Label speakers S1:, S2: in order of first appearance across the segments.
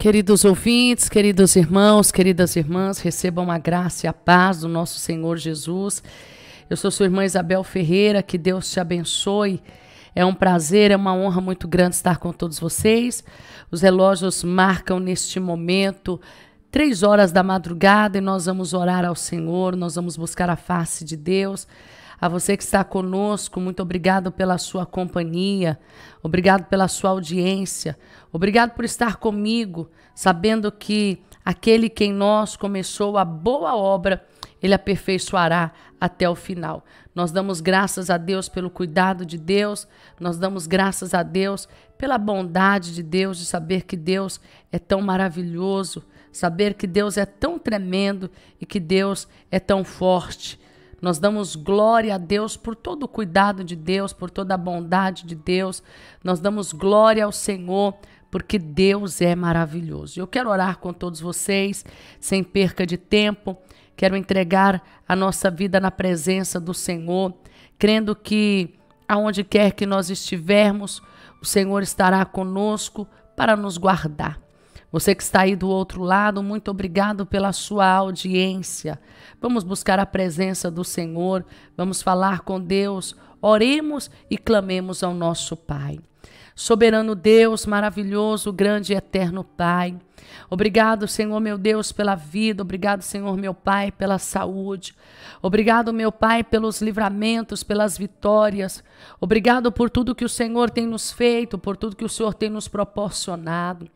S1: Queridos ouvintes, queridos irmãos, queridas irmãs, recebam a graça e a paz do nosso Senhor Jesus. Eu sou sua irmã Isabel Ferreira, que Deus te abençoe. É um prazer, é uma honra muito grande estar com todos vocês. Os relógios marcam neste momento três horas da madrugada e nós vamos orar ao Senhor, nós vamos buscar a face de Deus. A você que está conosco, muito obrigado pela sua companhia, obrigado pela sua audiência, obrigado por estar comigo, sabendo que aquele que em nós começou a boa obra, ele aperfeiçoará até o final. Nós damos graças a Deus pelo cuidado de Deus, nós damos graças a Deus pela bondade de Deus, de saber que Deus é tão maravilhoso, saber que Deus é tão tremendo e que Deus é tão forte. Nós damos glória a Deus por todo o cuidado de Deus, por toda a bondade de Deus. Nós damos glória ao Senhor, porque Deus é maravilhoso. Eu quero orar com todos vocês, sem perca de tempo. Quero entregar a nossa vida na presença do Senhor, crendo que aonde quer que nós estivermos, o Senhor estará conosco para nos guardar. Você que está aí do outro lado, muito obrigado pela sua audiência. Vamos buscar a presença do Senhor, vamos falar com Deus, oremos e clamemos ao nosso Pai. Soberano Deus, maravilhoso, grande e eterno Pai. Obrigado, Senhor meu Deus, pela vida. Obrigado, Senhor meu Pai, pela saúde. Obrigado, meu Pai, pelos livramentos, pelas vitórias. Obrigado por tudo que o Senhor tem nos feito, por tudo que o Senhor tem nos proporcionado.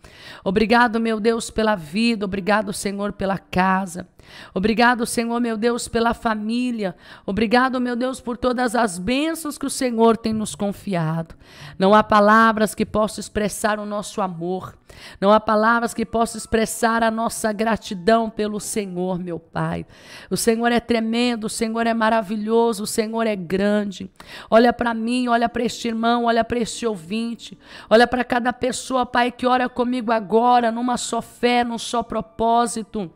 S1: Obrigado, meu Deus, pela vida. Obrigado, Senhor, pela casa. Obrigado, Senhor, meu Deus, pela família. Obrigado, meu Deus, por todas as bênçãos que o Senhor tem nos confiado. Não há palavras que possam expressar o nosso amor. Não há palavras que possa expressar a nossa gratidão pelo Senhor, meu Pai. O Senhor é tremendo, o Senhor é maravilhoso, o Senhor é grande. Olha para mim, olha para este irmão, olha para este ouvinte, olha para cada pessoa, Pai, que ora comigo agora, numa só fé, num só propósito.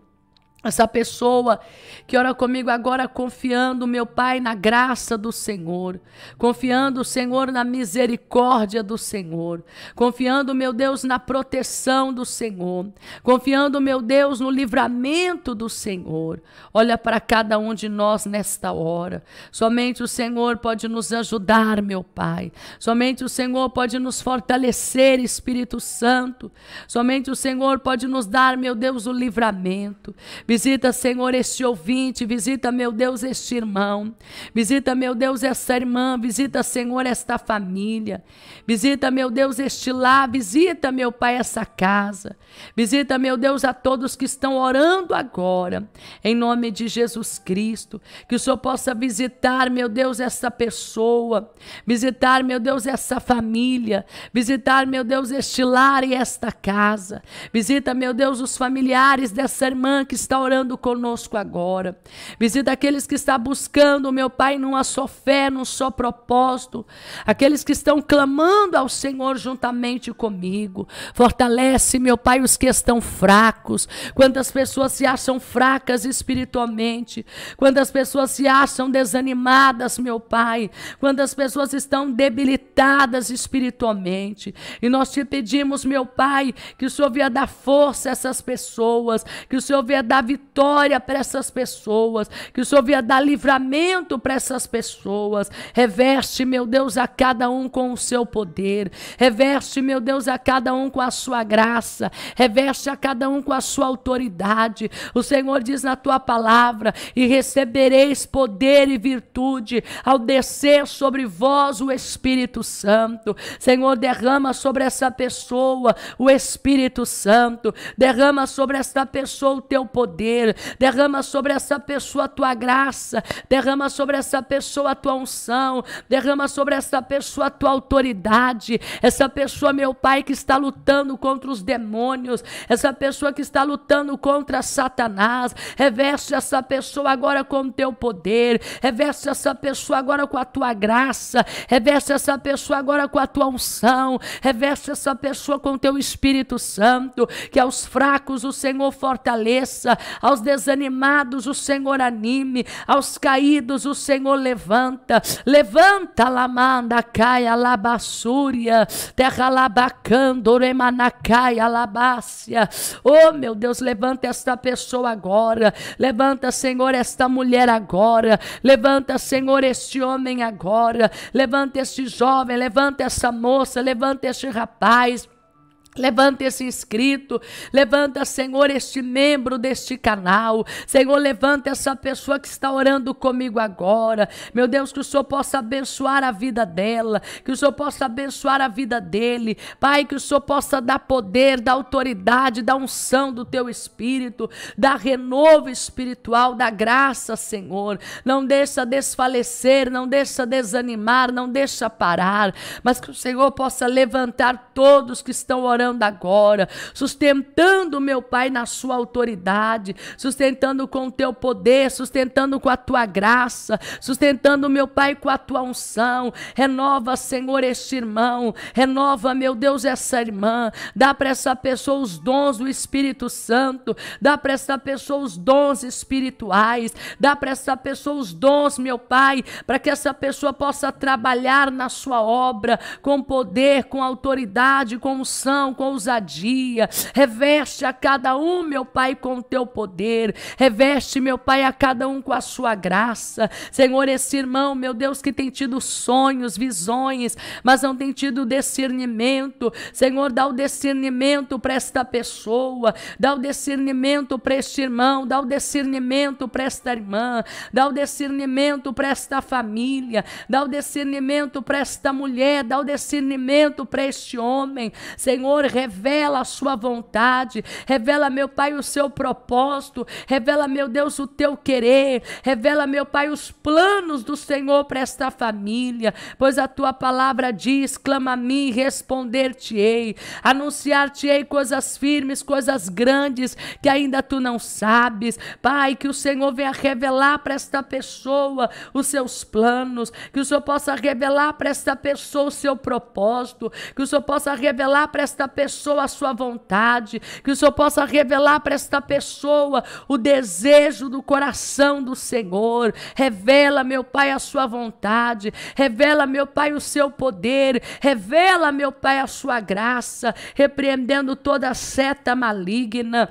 S1: Essa pessoa que ora comigo agora, confiando, meu Pai, na graça do Senhor, confiando, Senhor, na misericórdia do Senhor, confiando, meu Deus, na proteção do Senhor, confiando, meu Deus, no livramento do Senhor. Olha para cada um de nós nesta hora. Somente o Senhor pode nos ajudar, meu Pai. Somente o Senhor pode nos fortalecer, Espírito Santo. Somente o Senhor pode nos dar, meu Deus, o livramento. Visita, Senhor, este ouvinte. Visita, meu Deus, este irmão. Visita, meu Deus, esta irmã. Visita, Senhor, esta família. Visita, meu Deus, este lar. Visita, meu Pai, essa casa. Visita, meu Deus, a todos que estão orando agora. Em nome de Jesus Cristo. Que o Senhor possa visitar, meu Deus, essa pessoa. Visitar, meu Deus, essa família. Visitar, meu Deus, este lar e esta casa. Visita, meu Deus, os familiares dessa irmã que está orando conosco agora. Visita aqueles que estão buscando, meu Pai, numa só fé, num só propósito. Aqueles que estão clamando ao Senhor juntamente comigo. Fortalece, meu Pai, os que estão fracos. Quantas pessoas se acham fracas espiritualmente. Quantas pessoas se acham desanimadas, meu Pai. Quantas pessoas estão debilitadas espiritualmente. E nós te pedimos, meu Pai, que o Senhor venha dar força a essas pessoas. Que o Senhor venha dar vitória para essas pessoas, que o Senhor venha dar livramento para essas pessoas. Reveste, meu Deus, a cada um com o seu poder. Reveste, meu Deus, a cada um com a sua graça. Reveste a cada um com a sua autoridade. O Senhor diz na tua palavra: e recebereis poder e virtude ao descer sobre vós o Espírito Santo. Senhor, derrama sobre essa pessoa o Espírito Santo. Derrama sobre esta pessoa o teu poder poder, derrama sobre essa pessoa a tua graça, derrama sobre essa pessoa a tua unção, derrama sobre essa pessoa a tua autoridade, essa pessoa, meu Pai, que está lutando contra os demônios, essa pessoa que está lutando contra Satanás, reveste essa pessoa agora com o teu poder, reveste essa pessoa agora com a tua graça, reveste essa pessoa agora com a tua unção, reveste essa pessoa com o teu Espírito Santo, que aos fracos o Senhor fortaleça, aos desanimados, o Senhor anime. Aos caídos, o Senhor levanta. Levanta, Lamanda, Caia, Labassúria, Terra Labacando, Oremanacaia, Labácia. Oh, meu Deus, levanta esta pessoa agora. Levanta, Senhor, esta mulher agora. Levanta, Senhor, este homem agora. Levanta este jovem, levanta essa moça, levanta este rapaz. Levanta esse inscrito, levanta, Senhor, este membro deste canal. Senhor, levanta essa pessoa que está orando comigo agora. Meu Deus, que o Senhor possa abençoar a vida dela, que o Senhor possa abençoar a vida dele. Pai, que o Senhor possa dar poder, dar autoridade, dar unção do teu espírito, dar renovo espiritual, da graça, Senhor. Não deixa desfalecer, não deixa desanimar, não deixa parar, mas que o Senhor possa levantar todos que estão orando sustentando agora, sustentando, meu Pai, na sua autoridade, sustentando com o teu poder, sustentando com a tua graça, sustentando, meu Pai, com a tua unção. Renova, Senhor, este irmão, renova, meu Deus, essa irmã, dá para essa pessoa os dons do Espírito Santo, dá para essa pessoa os dons espirituais, dá para essa pessoa os dons, meu Pai, para que essa pessoa possa trabalhar na sua obra com poder, com autoridade, com unção, com ousadia, reveste a cada um, meu Pai, com o teu poder, reveste, meu Pai, a cada um com a sua graça. Senhor, esse irmão, meu Deus, que tem tido sonhos, visões, mas não tem tido discernimento, Senhor, dá o discernimento para esta pessoa, dá o discernimento para este irmão, dá o discernimento para esta irmã, dá o discernimento para esta família, dá o discernimento para esta mulher, dá o discernimento para este homem, Senhor, revela a sua vontade, revela, meu Pai, o seu propósito, revela, meu Deus, o teu querer, revela, meu Pai, os planos do Senhor para esta família, pois a tua palavra diz: clama a mim, responder-te-ei, anunciar-te-ei coisas firmes, coisas grandes que ainda tu não sabes. Pai, que o Senhor venha revelar para esta pessoa os seus planos, que o Senhor possa revelar para esta pessoa o seu propósito, que o Senhor possa revelar para esta pessoa a sua vontade, que o Senhor possa revelar para esta pessoa o desejo do coração do Senhor. Revela, meu Pai, a sua vontade, revela, meu Pai, o seu poder, revela, meu Pai, a sua graça, repreendendo toda seta maligna.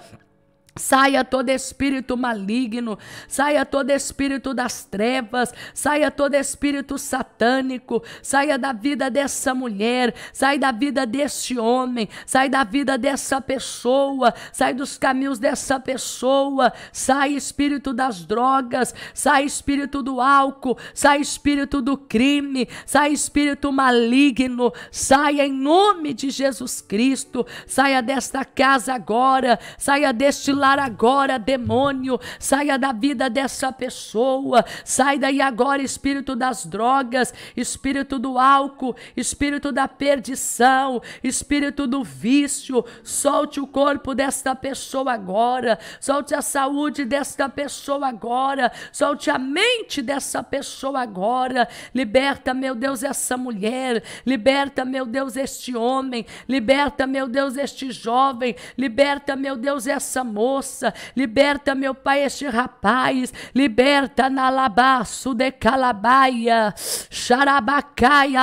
S1: Saia todo espírito maligno, saia todo espírito das trevas, saia todo espírito satânico, saia da vida dessa mulher, sai da vida desse homem, sai da vida dessa pessoa, sai dos caminhos dessa pessoa, sai espírito das drogas, sai espírito do álcool, sai espírito do crime, sai espírito maligno, saia em nome de Jesus Cristo, saia desta casa agora, saia deste lar falar agora, demônio, saia da vida dessa pessoa, sai daí agora, espírito das drogas, espírito do álcool, espírito da perdição, espírito do vício, solte o corpo desta pessoa agora, solte a saúde desta pessoa agora, solte a mente dessa pessoa agora, liberta, meu Deus, essa mulher, liberta, meu Deus, este homem, liberta, meu Deus, este jovem, liberta, meu Deus, essa moça moça, liberta, meu Pai, este rapaz, liberta nalabaço de calabaia, xarabacaia,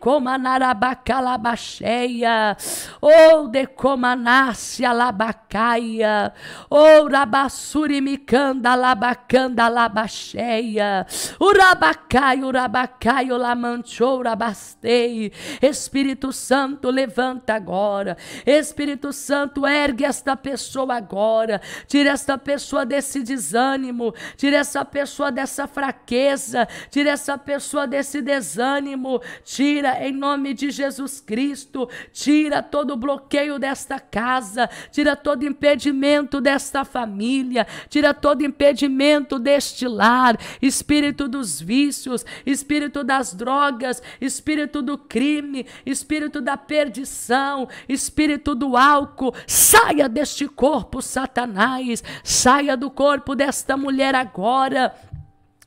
S1: coma narabacalabacheia, ou de comanácia labacaia, ou canda labacanda labaxeia, urabacaia, urabacaia, lamanchou, rabastei, Espírito Santo, levanta agora, Espírito Santo, ergue esta pessoa, pessoa agora, tira essa pessoa desse desânimo, tira essa pessoa dessa fraqueza, tira essa pessoa desse desânimo, tira em nome de Jesus Cristo, tira todo o bloqueio desta casa, tira todo impedimento desta família, tira todo impedimento deste lar, espírito dos vícios, espírito das drogas, espírito do crime, espírito da perdição, espírito do álcool, saia deste corpo corpo, Satanás, saia do corpo desta mulher agora.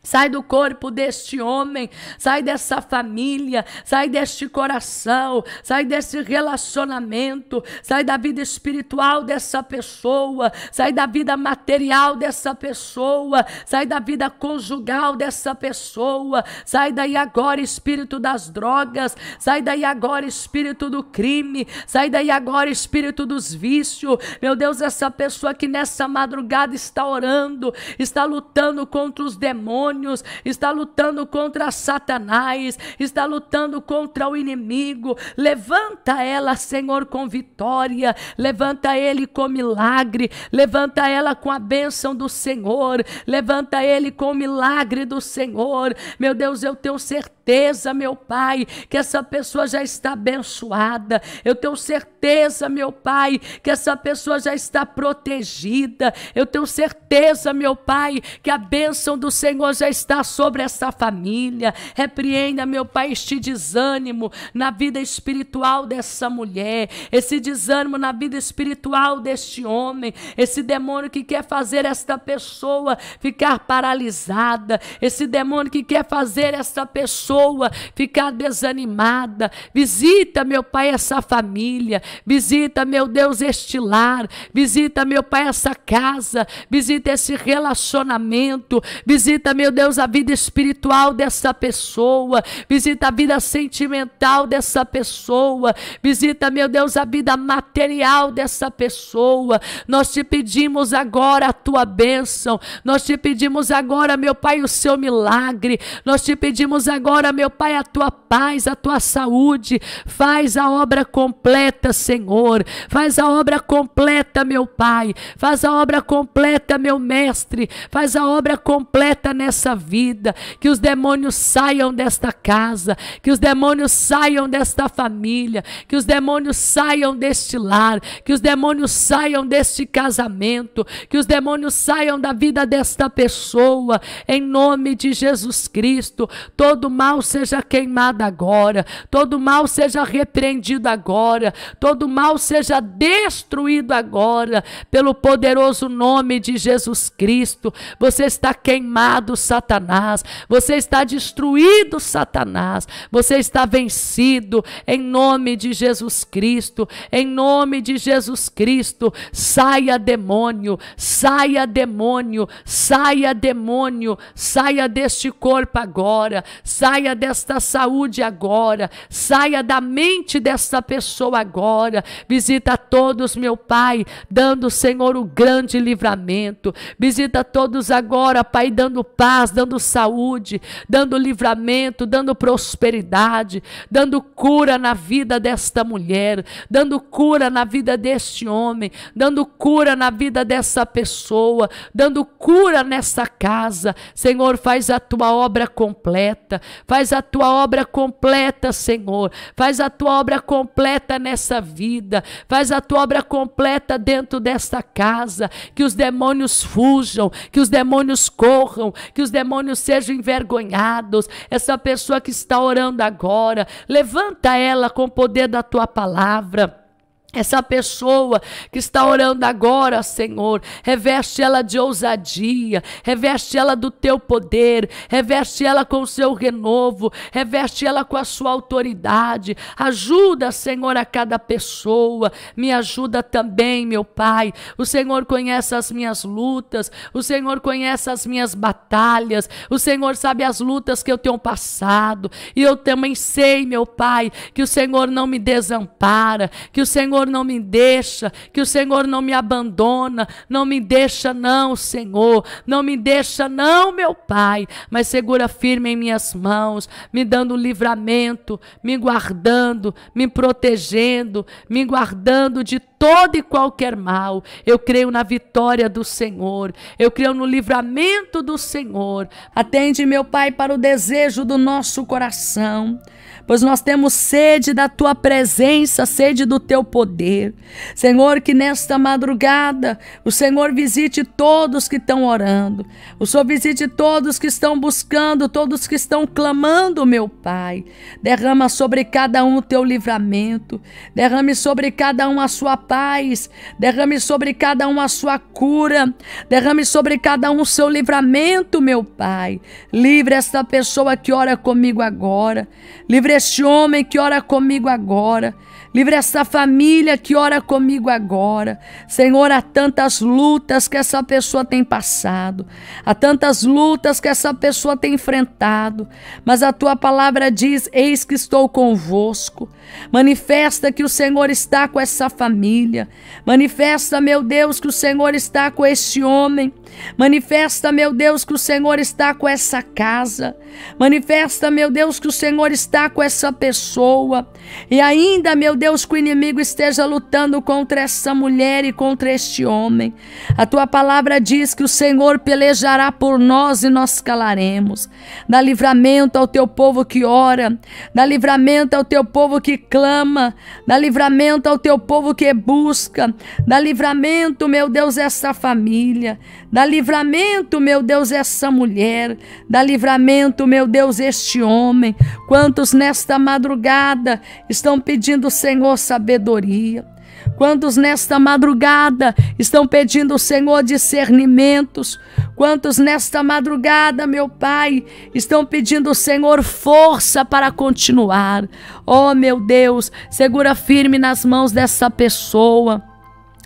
S1: Sai do corpo deste homem, sai dessa família, sai deste coração, sai desse relacionamento, sai da vida espiritual dessa pessoa, sai da vida material dessa pessoa, sai da vida conjugal dessa pessoa, sai daí agora espírito das drogas, sai daí agora espírito do crime, sai daí agora espírito dos vícios. Meu Deus, essa pessoa que nessa madrugada está orando, está lutando contra os demônios demônios, está lutando contra Satanás, está lutando contra o inimigo. Levanta ela, Senhor, com vitória, levanta ele com milagre, levanta ela com a bênção do Senhor, levanta ele com o milagre do Senhor. Meu Deus, eu tenho certeza certeza, meu Pai, que essa pessoa já está abençoada. Eu tenho certeza, meu Pai, que essa pessoa já está protegida. Eu tenho certeza, meu Pai, que a bênção do Senhor já está sobre essa família. Repreenda, meu Pai, este desânimo na vida espiritual dessa mulher, esse desânimo na vida espiritual deste homem, esse demônio que quer fazer esta pessoa ficar paralisada, esse demônio que quer fazer esta pessoa pessoa ficar desanimada. Visita, meu Pai, essa família. Visita, meu Deus, este lar. Visita, meu Pai, essa casa. Visita esse relacionamento. Visita, meu Deus, a vida espiritual dessa pessoa. Visita a vida sentimental dessa pessoa. Visita, meu Deus, a vida material dessa pessoa. Nós te pedimos agora a tua bênção. Nós te pedimos agora, meu Pai, o seu milagre. Nós te pedimos agora Restaura, meu Pai, a tua paz, a tua saúde. Faz a obra completa, Senhor. Faz a obra completa, meu Pai. Faz a obra completa, meu Mestre. Faz a obra completa nessa vida. Que os demônios saiam desta casa. Que os demônios saiam desta família. Que os demônios saiam deste lar. Que os demônios saiam deste casamento. Que os demônios saiam da vida desta pessoa. Em nome de Jesus Cristo. Todo mal mal seja queimado agora, todo mal seja repreendido agora, todo mal seja destruído agora, pelo poderoso nome de Jesus Cristo. Você está queimado, Satanás, você está destruído, Satanás, você está vencido, em nome de Jesus Cristo, em nome de Jesus Cristo. Saia, demônio, saia, demônio, saia, demônio, saia deste corpo agora, saia Saia desta saúde agora, saia da mente desta pessoa agora. Visita todos, meu Pai, dando, Senhor, o grande livramento. Visita todos agora, Pai, dando paz, dando saúde, dando livramento, dando prosperidade, dando cura na vida desta mulher, dando cura na vida deste homem, dando cura na vida dessa pessoa, dando cura nessa casa. Senhor, faz a tua obra completa. Faz a tua obra completa, Senhor. Faz a tua obra completa nessa vida. Faz a tua obra completa dentro desta casa. Que os demônios fujam, que os demônios corram, que os demônios sejam envergonhados. Essa pessoa que está orando agora, levanta ela com o poder da tua palavra. Essa pessoa que está orando agora, Senhor, reveste ela de ousadia, reveste ela do teu poder, reveste ela com o seu renovo, reveste ela com a sua autoridade. Ajuda, Senhor, a cada pessoa, me ajuda também, meu Pai. O Senhor conhece as minhas lutas, o Senhor conhece as minhas batalhas, o Senhor sabe as lutas que eu tenho passado, e eu também sei, meu Pai, que o Senhor não me desampara, que o Senhor Senhor não me deixa, que o Senhor não me abandona, não me deixa não, Senhor, não me deixa não, meu Pai, mas segura firme em minhas mãos, me dando livramento, me guardando, me protegendo, me guardando de todo e qualquer mal. Eu creio na vitória do Senhor, eu creio no livramento do Senhor. Atende, meu Pai, para o desejo do nosso coração pois nós temos sede da tua presença, sede do teu poder. Senhor, que nesta madrugada o Senhor visite todos que estão orando, o Senhor visite todos que estão buscando, todos que estão clamando, meu Pai. Derrama sobre cada um o teu livramento, derrame sobre cada um a sua paz, derrame sobre cada um a sua cura, derrame sobre cada um o seu livramento, meu Pai. Livre esta pessoa que ora comigo agora, livre este homem que ora comigo agora. Livre essa família que ora comigo agora. Senhor, há tantas lutas que essa pessoa tem passado, há tantas lutas que essa pessoa tem enfrentado, mas a tua palavra diz: Eis que estou convosco. Manifesta que o Senhor está com essa família, manifesta, meu Deus, que o Senhor está com este homem. Manifesta, meu Deus, que o Senhor está com essa casa. Manifesta, meu Deus, que o Senhor está com essa pessoa. E ainda, meu Deus, que o inimigo esteja lutando contra essa mulher e contra este homem. A tua palavra diz que o Senhor pelejará por nós e nós calaremos. Dá livramento ao teu povo que ora, dá livramento ao teu povo que clama, dá livramento ao teu povo que busca, dá livramento, meu Deus, a essa família. Dá Dá livramento, meu Deus, essa mulher. Dá livramento, meu Deus, este homem. Quantos nesta madrugada estão pedindo, Senhor, sabedoria. Quantos nesta madrugada estão pedindo, Senhor, discernimentos? Quantos nesta madrugada, meu Pai, estão pedindo, Senhor, força para continuar? Oh, meu Deus, segura firme nas mãos dessa pessoa.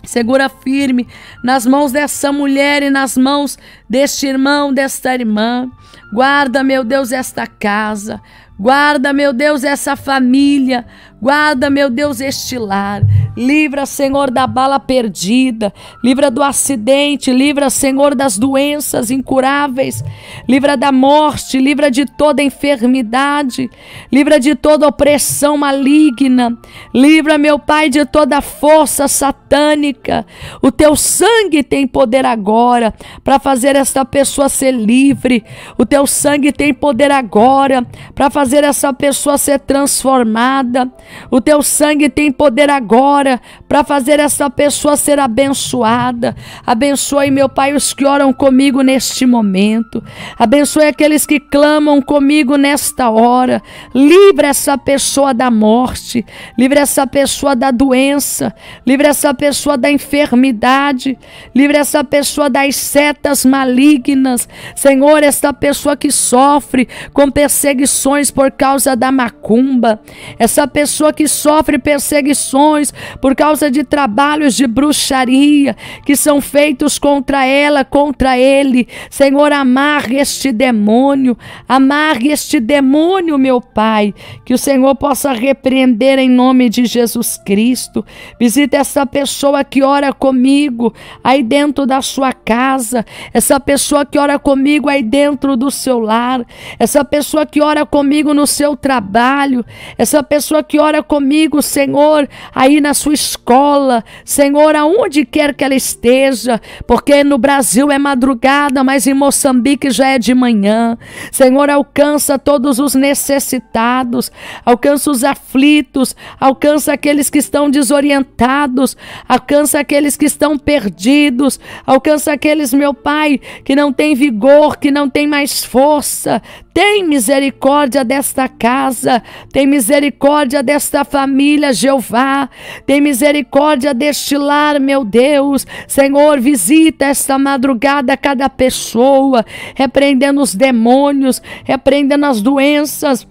S1: Segura firme nas mãos dessa mulher e nas mãos deste irmão, desta irmã. Guarda, meu Deus, esta casa. Guarda, meu Deus, essa família. Guarda, meu Deus, este lar. Livra, Senhor, da bala perdida. Livra do acidente. Livra, Senhor, das doenças incuráveis. Livra da morte. Livra de toda enfermidade. Livra de toda opressão maligna. Livra, meu Pai, de toda força satânica. O teu sangue tem poder agora para fazer esta pessoa ser livre. O teu sangue tem poder agora para fazer essa pessoa ser transformada. O teu sangue tem poder agora agora para fazer essa pessoa ser abençoada. Abençoe, meu Pai, os que oram comigo neste momento. Abençoe aqueles que clamam comigo nesta hora. Livra essa pessoa da morte. Livra essa pessoa da doença. Livra essa pessoa da enfermidade. Livra essa pessoa das setas malignas. Senhor, essa pessoa que sofre com perseguições por causa da macumba. Essa pessoa que sofre perseguições por causa de trabalhos de bruxaria que são feitos contra ela, contra ele. Senhor, amarre este demônio, amarre este demônio, meu Pai, que o Senhor possa repreender em nome de Jesus Cristo. Visita essa pessoa que ora comigo aí dentro da sua casa, essa pessoa que ora comigo aí dentro do seu lar, essa pessoa que ora comigo no seu trabalho, essa pessoa que ora comigo, Senhor, aí na sua sua escola, Senhor, aonde quer que ela esteja, porque no Brasil é madrugada, mas em Moçambique já é de manhã. Senhor, alcança todos os necessitados, alcança os aflitos, alcança aqueles que estão desorientados, alcança aqueles que estão perdidos, alcança aqueles, meu Pai, que não tem vigor, que não tem mais força. Tem misericórdia desta casa, tem misericórdia desta família, Jeová. Tem tem misericórdia deste lar, meu Deus. Senhor, visita esta madrugada cada pessoa, repreendendo os demônios, repreendendo as doenças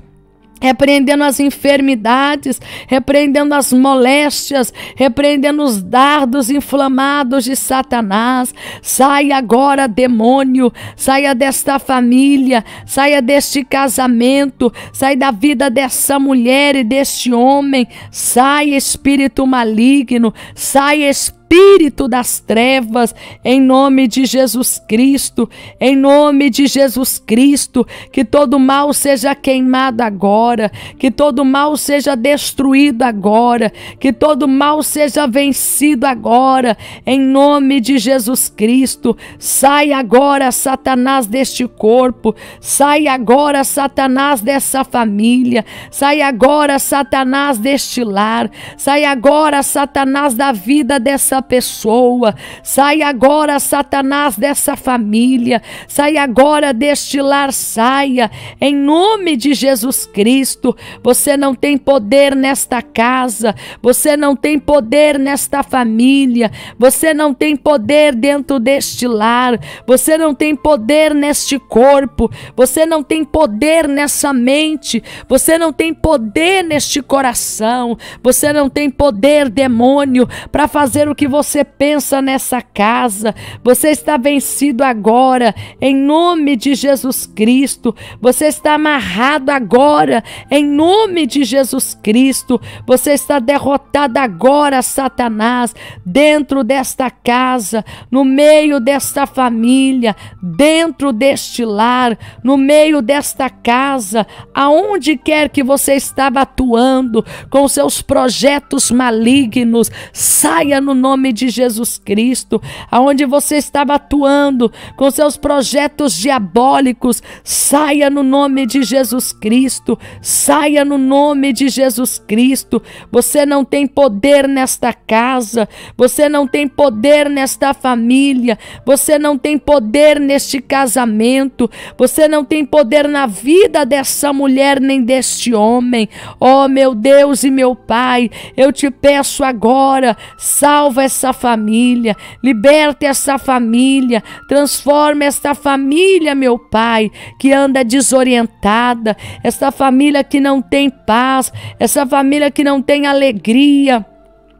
S1: repreendendo as enfermidades, repreendendo as moléstias, repreendendo os dardos inflamados de Satanás. Saia agora, demônio, saia desta família, saia deste casamento, saia da vida dessa mulher e deste homem. Saia espírito maligno, saia espírito espírito das trevas, em nome de Jesus Cristo, em nome de Jesus Cristo, que todo mal seja queimado agora, que todo mal seja destruído agora, que todo mal seja vencido agora, em nome de Jesus Cristo. Sai agora, Satanás, deste corpo, sai agora, Satanás, dessa família, sai agora, Satanás, deste lar, sai agora, Satanás, da vida dessa dessa pessoa. Sai agora, Satanás, dessa família. Sai agora deste lar, saia. Em nome de Jesus Cristo, você não tem poder nesta casa, você não tem poder nesta família, você não tem poder dentro deste lar, você não tem poder neste corpo, você não tem poder nessa mente, você não tem poder neste coração, você não tem poder, demônio, para fazer o que que você pensa nessa casa. Você está vencido agora, em nome de Jesus Cristo. Você está amarrado agora, em nome de Jesus Cristo. Você está derrotado agora, Satanás, dentro desta casa, no meio desta família, dentro deste lar, no meio desta casa, aonde quer que você estava atuando com seus projetos malignos, saia no nome nome de Jesus Cristo, aonde você estava atuando com seus projetos diabólicos, saia no nome de Jesus Cristo, saia no nome de Jesus Cristo. Você não tem poder nesta casa, você não tem poder nesta família, você não tem poder neste casamento, você não tem poder na vida dessa mulher nem deste homem. Oh, meu Deus e meu Pai, eu te peço agora, salva essa família, liberta essa família, transforma esta família, meu Pai, que anda desorientada, essa família que não tem paz, essa família que não tem alegria.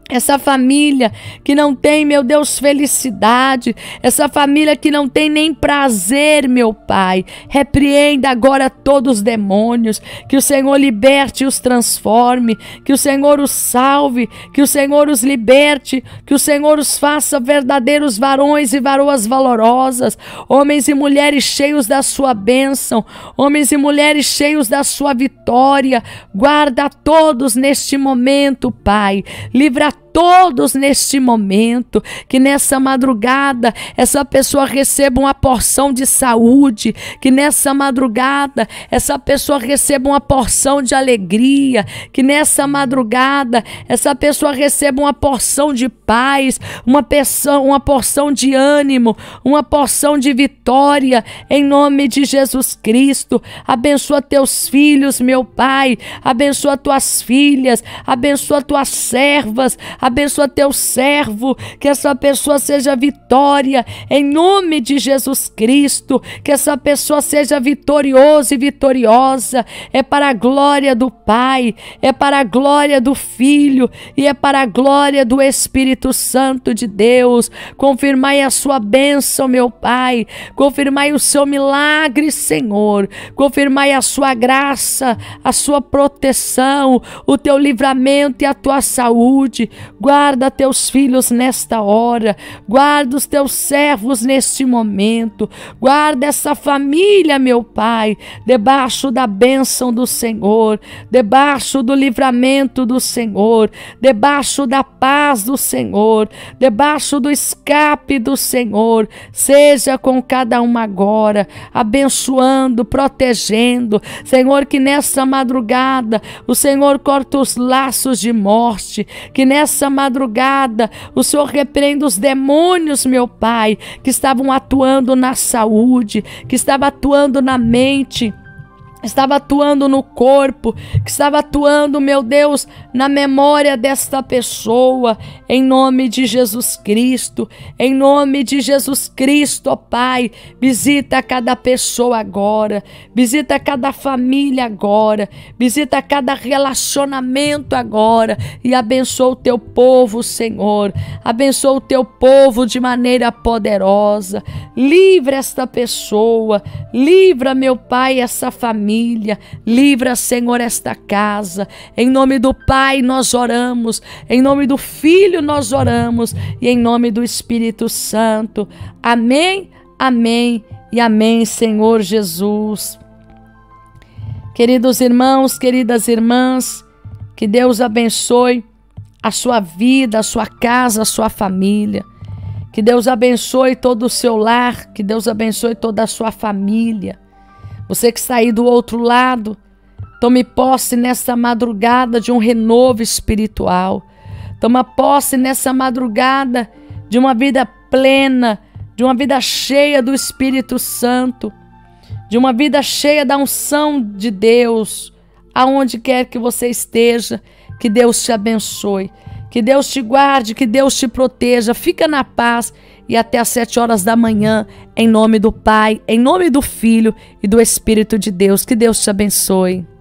S1: Essa família que não tem, meu Deus, felicidade, essa família que não tem nem prazer, meu Pai. Repreenda agora todos os demônios, que o Senhor liberte e os transforme, que o Senhor os salve, que o Senhor os liberte, que o Senhor os faça verdadeiros varões e varoas valorosas, homens e mulheres cheios da sua bênção, homens e mulheres cheios da sua vitória. Guarda todos neste momento, Pai. Livra Bye. todos neste momento, que nessa madrugada essa pessoa receba uma porção de saúde, que nessa madrugada essa pessoa receba uma porção de alegria, que nessa madrugada essa pessoa receba uma porção de paz, uma porção, uma porção de ânimo, uma porção de vitória, em nome de Jesus Cristo. Abençoa teus filhos, meu Pai, abençoa tuas filhas, abençoa tuas servas, abençoa teu servo, que essa pessoa seja vitória, em nome de Jesus Cristo, que essa pessoa seja vitoriosa e vitoriosa, é para a glória do Pai, é para a glória do Filho e é para a glória do Espírito Santo de Deus. Confirmai a sua bênção, meu Pai, confirmai o seu milagre, Senhor, confirmai a sua graça, a sua proteção, o teu livramento e a tua saúde guarda teus filhos nesta hora, guarda os teus servos neste momento, guarda essa família, meu Pai, debaixo da bênção do Senhor, debaixo do livramento do Senhor, debaixo da paz do Senhor, debaixo do escape do Senhor, seja com cada um agora, abençoando, protegendo, Senhor, que nessa madrugada o Senhor corta os laços de morte, que nessa nessa madrugada. O Senhor repreenda os demônios, meu Pai, que estavam atuando na saúde, que estavam atuando na mente estava atuando no corpo, que estava atuando, meu Deus, na memória desta pessoa, em nome de Jesus Cristo, em nome de Jesus Cristo, ó Pai, visita cada pessoa agora, visita cada família agora, visita cada relacionamento agora e abençoa o teu povo, Senhor, abençoa o teu povo de maneira poderosa, livra esta pessoa, livra, meu Pai, essa família família. Livra, Senhor, esta casa. Em nome do Pai nós oramos, em nome do Filho nós oramos e em nome do Espírito Santo. Amém. Amém e amém, Senhor Jesus. Queridos irmãos, queridas irmãs, que Deus abençoe a sua vida, a sua casa, a sua família. Que Deus abençoe todo o seu lar, que Deus abençoe toda a sua família. Você que está aí do outro lado, tome posse nessa madrugada de um renovo espiritual. Toma posse nessa madrugada de uma vida plena, de uma vida cheia do Espírito Santo, de uma vida cheia da unção de Deus, aonde quer que você esteja, que Deus te abençoe, que Deus te guarde, que Deus te proteja. Fica na paz e até às sete horas da manhã, em nome do Pai, em nome do Filho e do Espírito de Deus. Que Deus te abençoe.